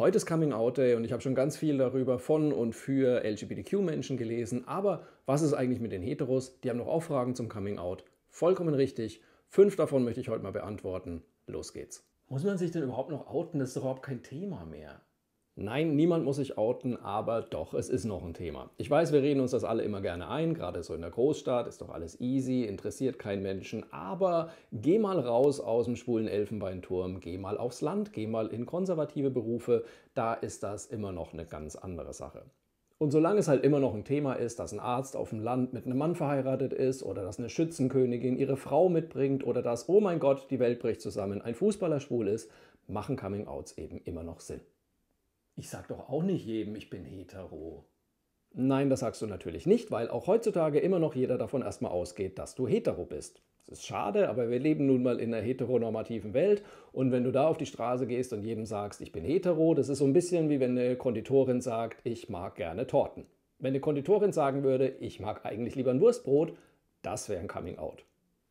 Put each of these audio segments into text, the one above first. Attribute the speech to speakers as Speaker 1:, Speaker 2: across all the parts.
Speaker 1: Heute ist Coming Out Day und ich habe schon ganz viel darüber von und für LGBTQ-Menschen gelesen. Aber was ist eigentlich mit den Heteros? Die haben noch auch Fragen zum Coming Out. Vollkommen richtig. Fünf davon möchte ich heute mal beantworten. Los geht's. Muss man sich denn überhaupt noch outen? Das ist doch überhaupt kein Thema mehr. Nein, niemand muss sich outen, aber doch, es ist noch ein Thema. Ich weiß, wir reden uns das alle immer gerne ein, gerade so in der Großstadt, ist doch alles easy, interessiert keinen Menschen, aber geh mal raus aus dem schwulen Elfenbeinturm, geh mal aufs Land, geh mal in konservative Berufe, da ist das immer noch eine ganz andere Sache. Und solange es halt immer noch ein Thema ist, dass ein Arzt auf dem Land mit einem Mann verheiratet ist oder dass eine Schützenkönigin ihre Frau mitbringt oder dass, oh mein Gott, die Welt bricht zusammen, ein Fußballer schwul ist, machen Coming-outs eben immer noch Sinn ich sag doch auch nicht jedem, ich bin hetero. Nein, das sagst du natürlich nicht, weil auch heutzutage immer noch jeder davon erstmal ausgeht, dass du hetero bist. Es ist schade, aber wir leben nun mal in einer heteronormativen Welt und wenn du da auf die Straße gehst und jedem sagst, ich bin hetero, das ist so ein bisschen wie wenn eine Konditorin sagt, ich mag gerne Torten. Wenn eine Konditorin sagen würde, ich mag eigentlich lieber ein Wurstbrot, das wäre ein Coming Out.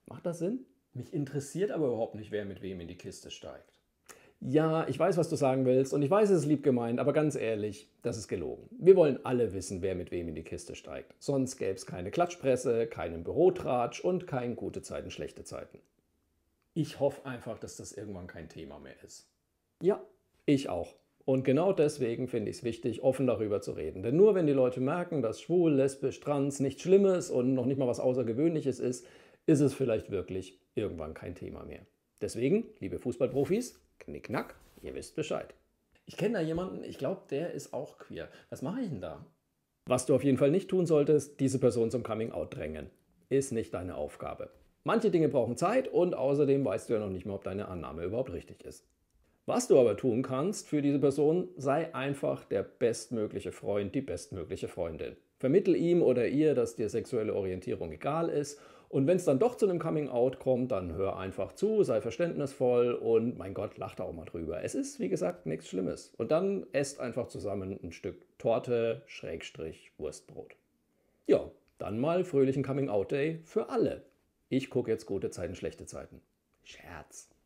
Speaker 1: Macht das Sinn? Mich interessiert aber überhaupt nicht, wer mit wem in die Kiste steigt ja, ich weiß, was du sagen willst und ich weiß, es ist lieb gemeint, aber ganz ehrlich, das ist gelogen. Wir wollen alle wissen, wer mit wem in die Kiste steigt. Sonst gäbe es keine Klatschpresse, keinen Bürotratsch und keine gute Zeiten, schlechte Zeiten. Ich hoffe einfach, dass das irgendwann kein Thema mehr ist. Ja, ich auch. Und genau deswegen finde ich es wichtig, offen darüber zu reden. Denn nur wenn die Leute merken, dass schwul, lesbisch, trans nichts Schlimmes und noch nicht mal was Außergewöhnliches ist, ist es vielleicht wirklich irgendwann kein Thema mehr. Deswegen, liebe Fußballprofis, knickknack, ihr wisst Bescheid. Ich kenne da jemanden, ich glaube, der ist auch queer. Was mache ich denn da? Was du auf jeden Fall nicht tun solltest, diese Person zum Coming-out drängen. Ist nicht deine Aufgabe. Manche Dinge brauchen Zeit und außerdem weißt du ja noch nicht mal, ob deine Annahme überhaupt richtig ist. Was du aber tun kannst für diese Person, sei einfach der bestmögliche Freund, die bestmögliche Freundin. Vermittel ihm oder ihr, dass dir sexuelle Orientierung egal ist und wenn es dann doch zu einem Coming-out kommt, dann hör einfach zu, sei verständnisvoll und mein Gott, lach da auch mal drüber. Es ist, wie gesagt, nichts Schlimmes. Und dann esst einfach zusammen ein Stück Torte, Schrägstrich, Wurstbrot. Ja, dann mal fröhlichen Coming-out-Day für alle. Ich gucke jetzt gute Zeiten, schlechte Zeiten. Scherz.